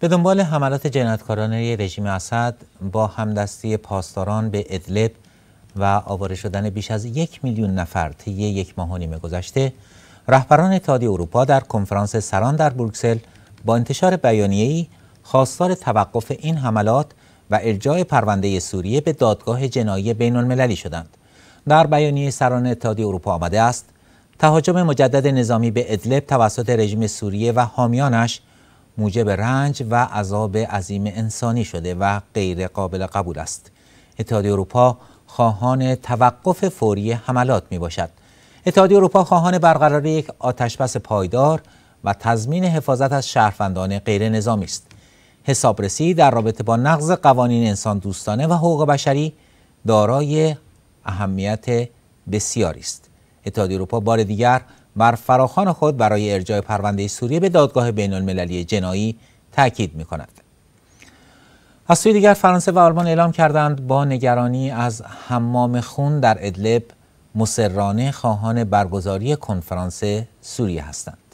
به دنبال حملات جنایتکارانه رژیم اسد با همدستی پاسداران به ادلب و آواره شدن بیش از یک میلیون نفر طی یک ماه و نیمه گذشته رهبران اتحادیه اروپا در کنفرانس سران در بروکسل با انتشار بیانیه‌ای خواستار توقف این حملات و ارجاع پرونده سوریه به دادگاه جنایی بین المللی شدند. در بیانیه سران اتحادیه اروپا آمده است تهاجم مجدد نظامی به ادلب توسط رژیم سوریه و حامیانش موجب رنج و عذاب عظیم انسانی شده و غیر قابل قبول است اتحادیه اروپا خواهان توقف فوری حملات می باشد اتحادیه اروپا خواهان برقراری یک آتشبس پایدار و تضمین حفاظت از شهروندان غیر نظامی است حسابرسی در رابطه با نقض قوانین انسان دوستانه و حقوق بشری دارای اهمیت بسیاری است اتحادیه اروپا بار دیگر بر فراخان خود برای ارجاع پرونده سوریه به دادگاه بین المللی جنایی تاکید می کند. از سوی دیگر فرانسه و آلمان اعلام کردند با نگرانی از حمام خون در ادلب مسررانه خواهان برگزاری کنفرانس سوریه هستند.